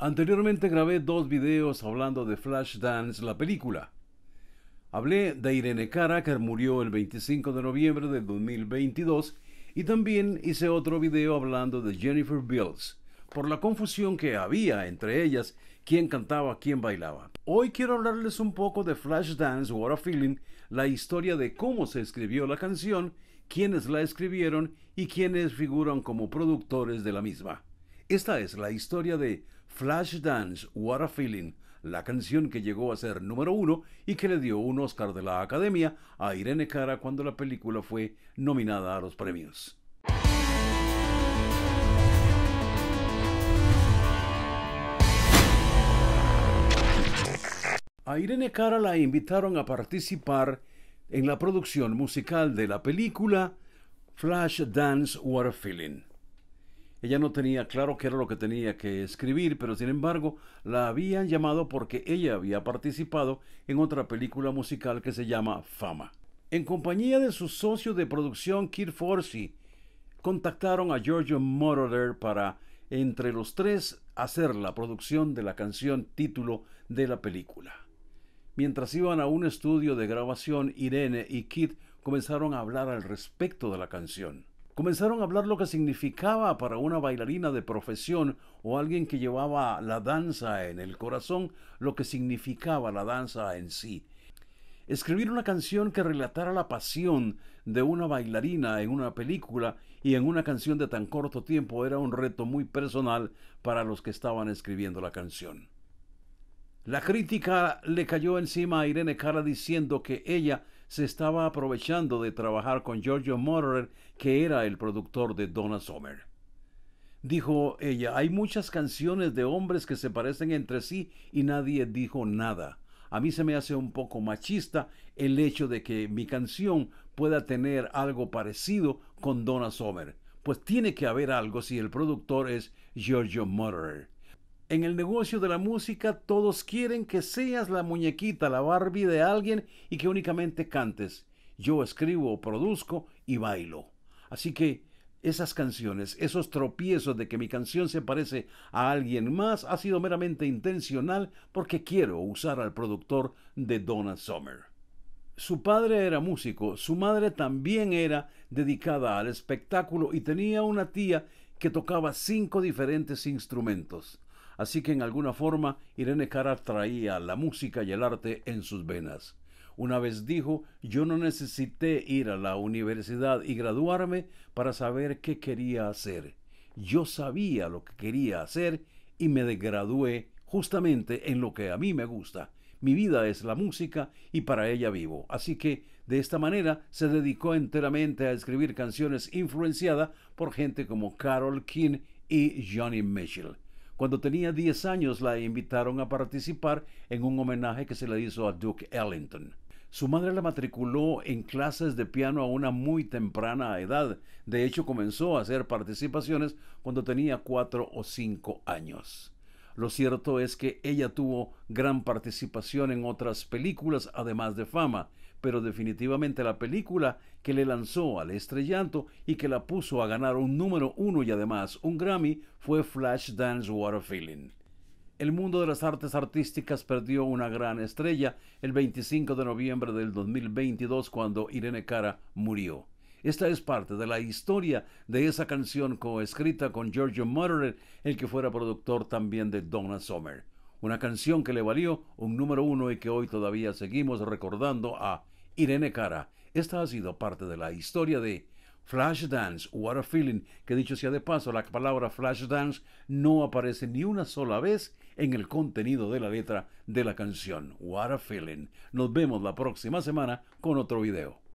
Anteriormente grabé dos videos hablando de Flashdance, la película. Hablé de Irene Cara, que murió el 25 de noviembre de 2022, y también hice otro video hablando de Jennifer Bills, por la confusión que había entre ellas, quién cantaba, quién bailaba. Hoy quiero hablarles un poco de Flashdance, What a Feeling, la historia de cómo se escribió la canción, quiénes la escribieron y quiénes figuran como productores de la misma. Esta es la historia de Flashdance, What a Feeling, la canción que llegó a ser número uno y que le dio un Oscar de la Academia a Irene Cara cuando la película fue nominada a los premios. A Irene Cara la invitaron a participar en la producción musical de la película Flashdance What a Feeling. Ella no tenía claro qué era lo que tenía que escribir, pero sin embargo la habían llamado porque ella había participado en otra película musical que se llama Fama. En compañía de su socio de producción Kirk Forsey, contactaron a Giorgio Moroder para, entre los tres, hacer la producción de la canción título de la película. Mientras iban a un estudio de grabación, Irene y Kit comenzaron a hablar al respecto de la canción comenzaron a hablar lo que significaba para una bailarina de profesión o alguien que llevaba la danza en el corazón, lo que significaba la danza en sí. Escribir una canción que relatara la pasión de una bailarina en una película y en una canción de tan corto tiempo era un reto muy personal para los que estaban escribiendo la canción. La crítica le cayó encima a Irene Cara diciendo que ella se estaba aprovechando de trabajar con Giorgio Moroder, que era el productor de Donna Sommer. Dijo ella, hay muchas canciones de hombres que se parecen entre sí y nadie dijo nada. A mí se me hace un poco machista el hecho de que mi canción pueda tener algo parecido con Donna Sommer, pues tiene que haber algo si el productor es Giorgio Moroder. En el negocio de la música todos quieren que seas la muñequita, la Barbie de alguien y que únicamente cantes. Yo escribo, produzco y bailo. Así que esas canciones, esos tropiezos de que mi canción se parece a alguien más ha sido meramente intencional porque quiero usar al productor de Donna Summer. Su padre era músico, su madre también era dedicada al espectáculo y tenía una tía que tocaba cinco diferentes instrumentos. Así que en alguna forma Irene Cara traía la música y el arte en sus venas. Una vez dijo, yo no necesité ir a la universidad y graduarme para saber qué quería hacer. Yo sabía lo que quería hacer y me gradué justamente en lo que a mí me gusta. Mi vida es la música y para ella vivo. Así que de esta manera se dedicó enteramente a escribir canciones influenciada por gente como Carol King y Johnny Mitchell. Cuando tenía 10 años la invitaron a participar en un homenaje que se le hizo a Duke Ellington. Su madre la matriculó en clases de piano a una muy temprana edad. De hecho, comenzó a hacer participaciones cuando tenía 4 o 5 años. Lo cierto es que ella tuvo gran participación en otras películas, además de fama, pero definitivamente la película que le lanzó al estrellato y que la puso a ganar un número uno y además un Grammy fue Flashdance Water El mundo de las artes artísticas perdió una gran estrella el 25 de noviembre del 2022 cuando Irene Cara murió. Esta es parte de la historia de esa canción coescrita con Giorgio Moroder, el que fuera productor también de Donna Summer. Una canción que le valió un número uno y que hoy todavía seguimos recordando a Irene Cara. Esta ha sido parte de la historia de Flashdance, What a Feeling, que dicho sea de paso, la palabra Flashdance no aparece ni una sola vez en el contenido de la letra de la canción, What a Feeling. Nos vemos la próxima semana con otro video.